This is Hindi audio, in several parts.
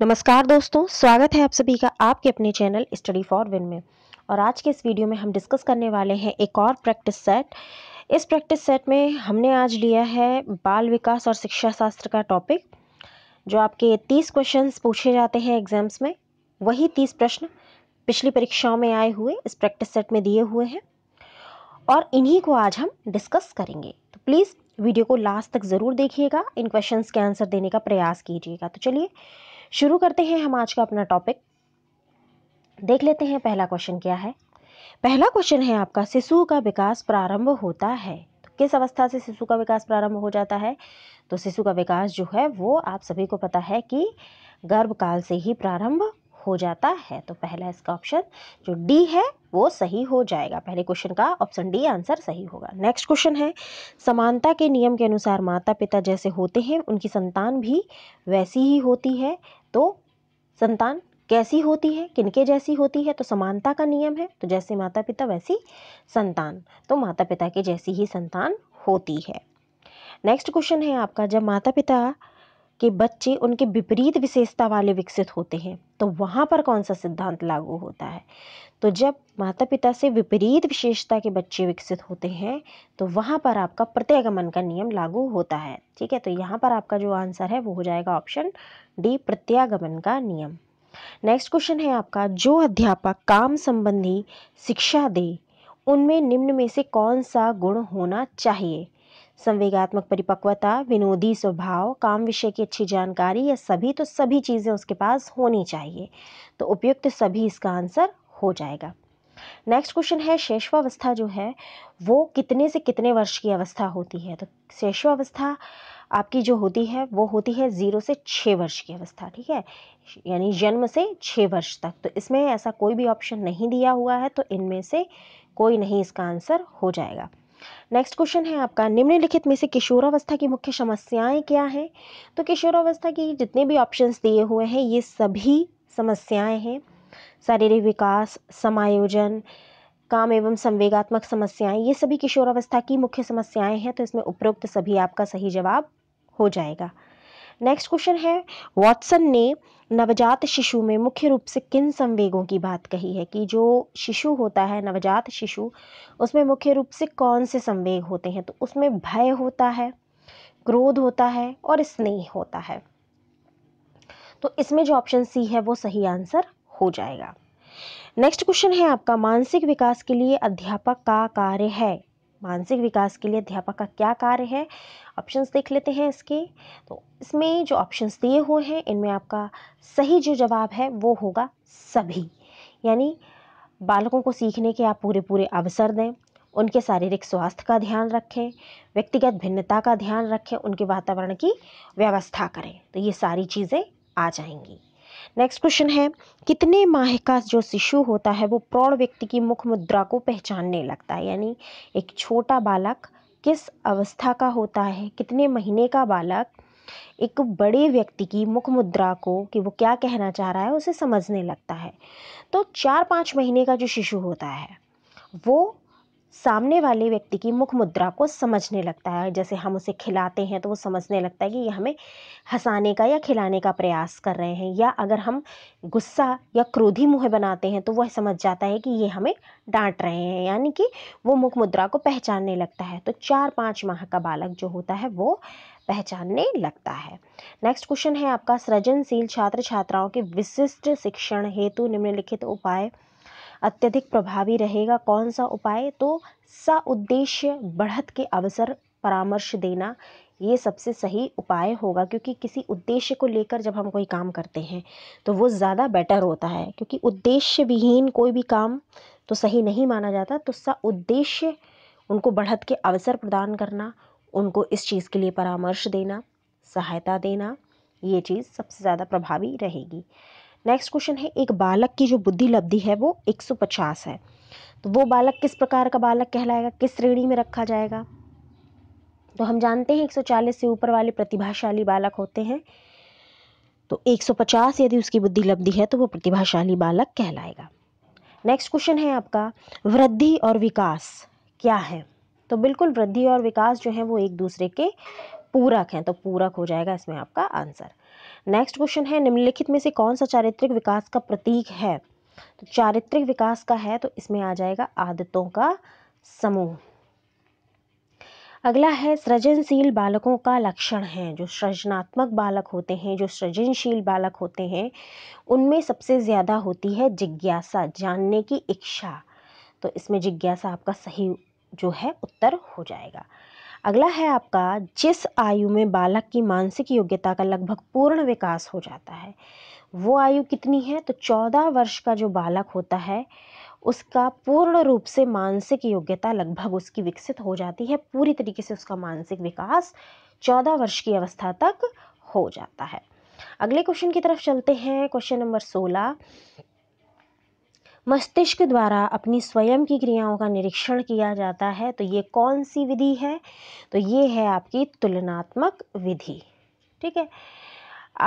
नमस्कार दोस्तों स्वागत है आप सभी का आपके अपने चैनल स्टडी फॉर विन में और आज के इस वीडियो में हम डिस्कस करने वाले हैं एक और प्रैक्टिस सेट इस प्रैक्टिस सेट में हमने आज लिया है बाल विकास और शिक्षा शास्त्र का टॉपिक जो आपके तीस क्वेश्चन पूछे जाते हैं एग्जाम्स में वही तीस प्रश्न पिछली परीक्षाओं में आए हुए इस प्रैक्टिस सेट में दिए हुए हैं और इन्हीं को आज हम डिस्कस करेंगे तो प्लीज़ वीडियो को लास्ट तक ज़रूर देखिएगा इन क्वेश्चंस के आंसर देने का प्रयास कीजिएगा तो चलिए शुरू करते हैं हम आज का अपना टॉपिक देख लेते हैं पहला क्वेश्चन क्या है पहला क्वेश्चन है आपका शिशु का विकास प्रारंभ होता है तो किस अवस्था से शिशु का विकास प्रारंभ हो जाता है तो शिशु का विकास जो है वो आप सभी को पता है कि गर्भकाल से ही प्रारंभ हो जाता है तो पहला इसका ऑप्शन जो डी है वो सही हो जाएगा पहले क्वेश्चन का ऑप्शन डी आंसर सही होगा नेक्स्ट क्वेश्चन है समानता के नियम के अनुसार माता पिता जैसे होते हैं उनकी संतान भी वैसी ही होती है तो संतान कैसी होती है किनके जैसी होती है तो समानता का नियम है तो जैसे माता पिता वैसी संतान तो माता पिता के जैसी ही संतान होती है नेक्स्ट क्वेश्चन है आपका जब माता पिता कि बच्चे उनके विपरीत विशेषता वाले विकसित होते हैं तो वहाँ पर कौन सा सिद्धांत लागू होता है तो जब माता पिता से विपरीत विशेषता के बच्चे विकसित होते हैं तो वहाँ पर आपका प्रत्यागमन का नियम लागू होता है ठीक है तो यहाँ पर आपका जो आंसर है वो हो जाएगा ऑप्शन डी प्रत्यागमन का नियम नेक्स्ट क्वेश्चन है आपका जो अध्यापक काम संबंधी शिक्षा दे उनमें निम्न में से कौन सा गुण होना चाहिए संवेगात्मक परिपक्वता विनोदी स्वभाव काम विषय की अच्छी जानकारी या सभी तो सभी चीज़ें उसके पास होनी चाहिए तो उपयुक्त सभी इसका आंसर हो जाएगा नेक्स्ट क्वेश्चन है शेषवावस्था जो है वो कितने से कितने वर्ष की अवस्था होती है तो शेषवावस्था आपकी जो होती है वो होती है ज़ीरो से छः वर्ष की अवस्था ठीक है यानी जन्म से छः वर्ष तक तो इसमें ऐसा कोई भी ऑप्शन नहीं दिया हुआ है तो इनमें से कोई नहीं इसका आंसर हो जाएगा नेक्स्ट क्वेश्चन है आपका निम्नलिखित में से किशोरावस्था की मुख्य समस्याएं क्या हैं तो किशोरावस्था की जितने भी ऑप्शंस दिए हुए हैं ये सभी समस्याएं हैं शारीरिक विकास समायोजन काम एवं संवेगात्मक समस्याएं ये सभी किशोरावस्था की मुख्य समस्याएं हैं तो इसमें उपरोक्त सभी आपका सही जवाब हो जाएगा नेक्स्ट क्वेश्चन है वॉटसन ने नवजात शिशु में मुख्य रूप से किन संवेगों की बात कही है कि जो शिशु होता है नवजात शिशु उसमें मुख्य रूप से कौन से संवेग होते हैं तो उसमें भय होता है क्रोध होता है और स्नेह होता है तो इसमें जो ऑप्शन सी है वो सही आंसर हो जाएगा नेक्स्ट क्वेश्चन है आपका मानसिक विकास के लिए अध्यापक का कार्य है मानसिक विकास के लिए अध्यापक का क्या कार्य है ऑप्शंस देख लेते हैं इसके तो इसमें जो ऑप्शंस दिए हुए हैं इनमें आपका सही जो जवाब है वो होगा सभी यानी बालकों को सीखने के आप पूरे पूरे अवसर दें उनके शारीरिक स्वास्थ्य का ध्यान रखें व्यक्तिगत भिन्नता का ध्यान रखें उनके वातावरण की व्यवस्था करें तो ये सारी चीज़ें आ जाएंगी नेक्स्ट क्वेश्चन है कितने माह का जो शिशु होता है वो प्रौढ़ व्यक्ति की मुख मुद्रा को पहचानने लगता है यानी एक छोटा बालक किस अवस्था का होता है कितने महीने का बालक एक बड़े व्यक्ति की मुख मुद्रा को कि वो क्या कहना चाह रहा है उसे समझने लगता है तो चार पाँच महीने का जो शिशु होता है वो सामने वाले व्यक्ति की मुख मुद्रा को समझने लगता है जैसे हम उसे खिलाते हैं तो वो समझने लगता है कि ये हमें हंसाने का या खिलाने का प्रयास कर रहे हैं या अगर हम गुस्सा या क्रोधी मुँह बनाते हैं तो वह समझ जाता है कि ये हमें डांट रहे हैं यानी कि वो मुख मुद्रा को पहचानने लगता है तो चार पाँच माह का बालक जो होता है वो पहचानने लगता है नेक्स्ट क्वेश्चन है आपका सृजनशील छात्र छात्राओं के विशिष्ट शिक्षण हेतु निम्नलिखित उपाय अत्यधिक प्रभावी रहेगा कौन सा उपाय तो सा उद्देश्य बढ़त के अवसर परामर्श देना ये सबसे सही उपाय होगा क्योंकि किसी उद्देश्य को लेकर जब हम कोई काम करते हैं तो वो ज़्यादा बेटर होता है क्योंकि उद्देश्य विहीन कोई भी काम तो सही नहीं माना जाता तो सा उद्देश्य उनको बढ़त के अवसर प्रदान करना उनको इस चीज़ के लिए परामर्श देना सहायता देना ये चीज़ सबसे ज़्यादा प्रभावी रहेगी नेक्स्ट क्वेश्चन है एक बालक की जो बुद्धि लब्धि है वो 150 है तो वो बालक किस प्रकार का बालक कहलाएगा किस श्रेणी में रखा जाएगा तो हम जानते हैं 140 से ऊपर वाले प्रतिभाशाली बालक होते हैं तो 150 यदि उसकी बुद्धि लब्धि है तो वो प्रतिभाशाली बालक कहलाएगा नेक्स्ट क्वेश्चन है आपका वृद्धि और विकास क्या है तो बिल्कुल वृद्धि और विकास जो है वो एक दूसरे के पूरक हैं तो पूरक हो जाएगा इसमें आपका आंसर नेक्स्ट क्वेश्चन है निम्नलिखित में से कौन सा चारित्रिक विकास का प्रतीक है तो चारित्रिक विकास का है तो इसमें आ जाएगा आदतों का समूह अगला है सृजनशील बालकों का लक्षण है जो सृजनात्मक बालक होते हैं जो सृजनशील बालक होते हैं उनमें सबसे ज़्यादा होती है जिज्ञासा जानने की इच्छा तो इसमें जिज्ञासा आपका सही जो है उत्तर हो जाएगा अगला है आपका जिस आयु में बालक की मानसिक योग्यता का लगभग पूर्ण विकास हो जाता है वो आयु कितनी है तो चौदह वर्ष का जो बालक होता है उसका पूर्ण रूप से मानसिक योग्यता लगभग उसकी विकसित हो जाती है पूरी तरीके से उसका मानसिक विकास चौदह वर्ष की अवस्था तक हो जाता है अगले क्वेश्चन की तरफ चलते हैं क्वेश्चन नंबर सोलह मस्तिष्क द्वारा अपनी स्वयं की क्रियाओं का निरीक्षण किया जाता है तो ये कौन सी विधि है तो ये है आपकी तुलनात्मक विधि ठीक है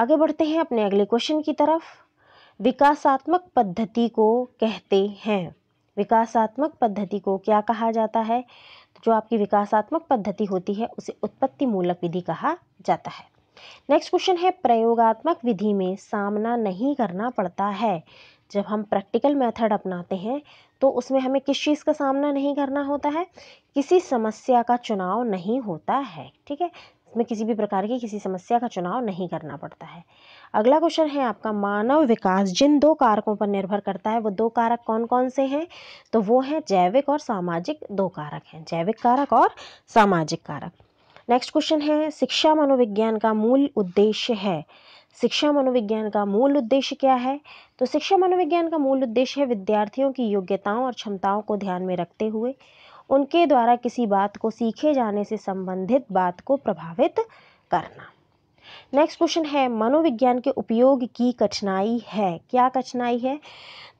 आगे बढ़ते हैं अपने अगले क्वेश्चन की तरफ विकासात्मक पद्धति को कहते हैं विकासात्मक पद्धति को क्या कहा जाता है तो जो आपकी विकासात्मक पद्धति होती है उसे उत्पत्ति मूलक विधि कहा जाता है नेक्स्ट क्वेश्चन है प्रयोगात्मक विधि में सामना नहीं करना पड़ता है जब हम प्रैक्टिकल मेथड अपनाते हैं तो उसमें हमें किस चीज़ का सामना नहीं करना होता है किसी समस्या का चुनाव नहीं होता है ठीक है इसमें किसी भी प्रकार की किसी समस्या का चुनाव नहीं करना पड़ता है अगला क्वेश्चन है आपका मानव विकास जिन दो कारकों पर निर्भर करता है वो दो कारक कौन कौन से हैं तो वो हैं जैविक और सामाजिक दो कारक हैं जैविक कारक और सामाजिक कारक नेक्स्ट क्वेश्चन है शिक्षा मनोविज्ञान का मूल उद्देश्य है शिक्षा मनोविज्ञान का मूल उद्देश्य क्या है तो शिक्षा मनोविज्ञान का मूल उद्देश्य है विद्यार्थियों की योग्यताओं और क्षमताओं को ध्यान में रखते हुए उनके द्वारा किसी बात को सीखे जाने से संबंधित बात को प्रभावित करना नेक्स्ट क्वेश्चन है मनोविज्ञान के उपयोग की कठिनाई है क्या कठिनाई है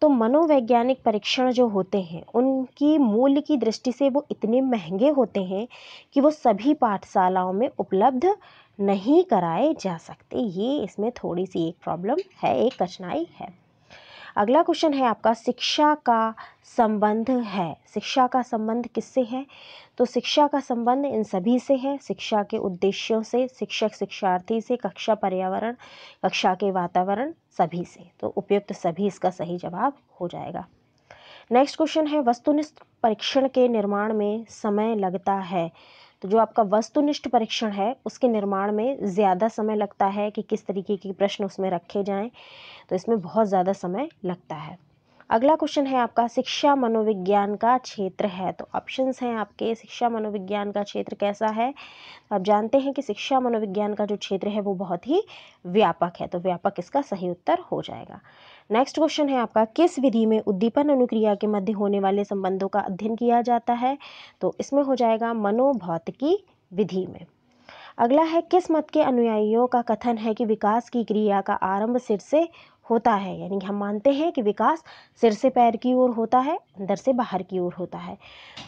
तो मनोवैज्ञानिक परीक्षण जो होते हैं उनकी मूल्य की दृष्टि से वो इतने महंगे होते हैं कि वो सभी पाठशालाओं में उपलब्ध नहीं कराए जा सकते ये इसमें थोड़ी सी एक प्रॉब्लम है एक कठिनाई है अगला क्वेश्चन है आपका शिक्षा का संबंध है शिक्षा का संबंध किससे है तो शिक्षा का संबंध इन सभी से है शिक्षा के उद्देश्यों से शिक्षक शिक्षार्थी से कक्षा पर्यावरण कक्षा के वातावरण सभी से तो उपयुक्त सभी इसका सही जवाब हो जाएगा नेक्स्ट क्वेश्चन है वस्तुनिष्ठ परीक्षण के निर्माण में समय लगता है तो जो आपका वस्तुनिष्ठ परीक्षण है उसके निर्माण में ज़्यादा समय लगता है कि किस तरीके के प्रश्न उसमें रखे जाएं तो इसमें बहुत ज़्यादा समय लगता है अगला क्वेश्चन है आपका शिक्षा मनोविज्ञान का क्षेत्र है तो ऑप्शंस हैं आपके शिक्षा मनोविज्ञान का क्षेत्र कैसा है तो आप जानते हैं कि शिक्षा मनोविज्ञान का जो क्षेत्र है वो बहुत ही व्यापक है तो व्यापक इसका सही उत्तर हो जाएगा नेक्स्ट क्वेश्चन है आपका किस विधि में उद्दीपन अनुक्रिया के मध्य होने वाले संबंधों का अध्ययन किया जाता है तो इसमें हो जाएगा मनोभौतिकी विधि में अगला है किस मत के अनुयायियों का कथन है कि विकास की क्रिया का आरंभ सिर से होता है यानी कि हम मानते हैं कि विकास सिर से पैर की ओर होता है अंदर से बाहर की ओर होता है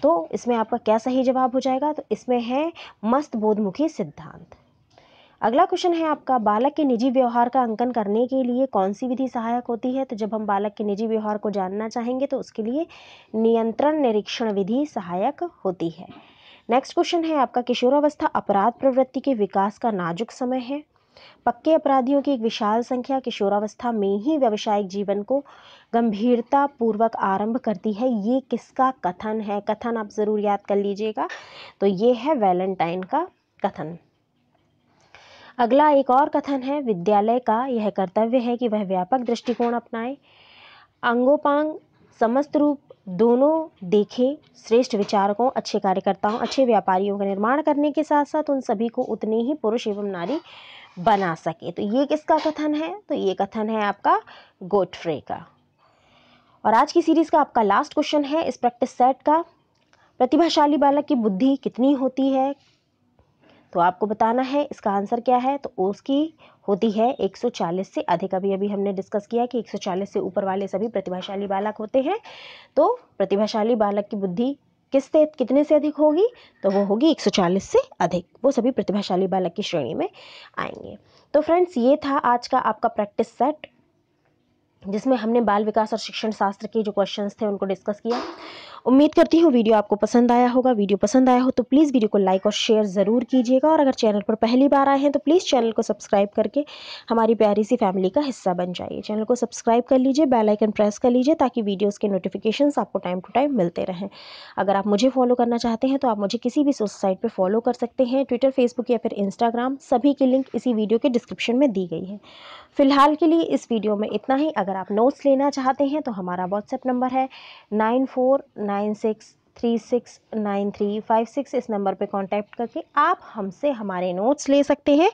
तो इसमें आपका क्या सही जवाब हो जाएगा तो इसमें है मस्त बोधमुखी सिद्धांत अगला क्वेश्चन है आपका बालक के निजी व्यवहार का अंकन करने के लिए कौन सी विधि सहायक होती है तो जब हम बालक के निजी व्यवहार को जानना चाहेंगे तो उसके लिए नियंत्रण निरीक्षण विधि सहायक होती है नेक्स्ट क्वेश्चन है आपका किशोरावस्था अपराध प्रवृत्ति के विकास का नाजुक समय है पक्के अपराधियों की एक विशाल संख्या किशोरावस्था में ही व्यवसायिक जीवन को गंभीरता पूर्वक आरंभ करती है ये किसका कथन है कथन आप ज़रूर याद कर लीजिएगा तो ये है वैलेंटाइन का कथन अगला एक और कथन है विद्यालय का यह कर्तव्य है कि वह व्यापक दृष्टिकोण अपनाए अंगोपांग समस्त रूप दोनों देखे श्रेष्ठ विचारकों अच्छे कार्यकर्ताओं अच्छे व्यापारियों का निर्माण करने के साथ साथ उन सभी को उतने ही पुरुष एवं नारी बना सके तो ये किसका कथन है तो ये कथन है आपका गोटफ्रे का और आज की सीरीज़ का आपका लास्ट क्वेश्चन है इस प्रैक्टिस सेट का प्रतिभाशाली बालक की बुद्धि कितनी होती है तो आपको बताना है इसका आंसर क्या है तो उसकी होती है 140 से अधिक अभी अभी हमने डिस्कस किया कि 140 से ऊपर वाले सभी प्रतिभाशाली बालक होते हैं तो प्रतिभाशाली बालक की बुद्धि किस से कितने से अधिक होगी तो वो होगी 140 से अधिक वो सभी प्रतिभाशाली बालक की श्रेणी में आएंगे तो फ्रेंड्स ये था आज का आपका प्रैक्टिस सेट जिसमें हमने बाल विकास और शिक्षण शास्त्र के जो क्वेश्चंस थे उनको डिस्कस किया उम्मीद करती हूँ वीडियो आपको पसंद आया होगा वीडियो पसंद आया हो तो प्लीज़ वीडियो को लाइक और शेयर ज़रूर कीजिएगा और अगर चैनल पर पहली बार आए हैं तो प्लीज़ चैनल को सब्सक्राइब करके हमारी प्यारी सी फैमिली का हिस्सा बन जाइए चैनल को सब्सक्राइब कर लीजिए बेलाइकन प्रेस कर लीजिए ताकि वीडियोज़ के नोटिफिकेशन आपको टाइम टू टाइम मिलते रहें अगर आप मुझे फॉलो करना चाहते हैं तो आप मुझे किसी भी सोशल साइट पर फॉलो कर सकते हैं ट्विटर फेसबुक या फिर इंस्टाग्राम सभी की लिंक इसी वीडियो के डिस्क्रिप्शन में दी गई है फिलहाल के लिए इस वीडियो में इतना ही अगर आप नोट्स लेना चाहते हैं तो हमारा व्हाट्सएप नंबर है nine four nine six three six nine three five six इस नंबर पे कांटेक्ट करके आप हमसे हमारे नोट्स ले सकते हैं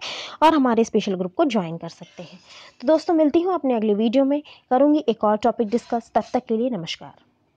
और हमारे स्पेशल ग्रुप को ज्वाइन कर सकते हैं तो दोस्तों मिलती हूँ अपने अगले वीडियो में करूँगी एक और टॉपिक डिस्कस तब तक के लिए नमस्कार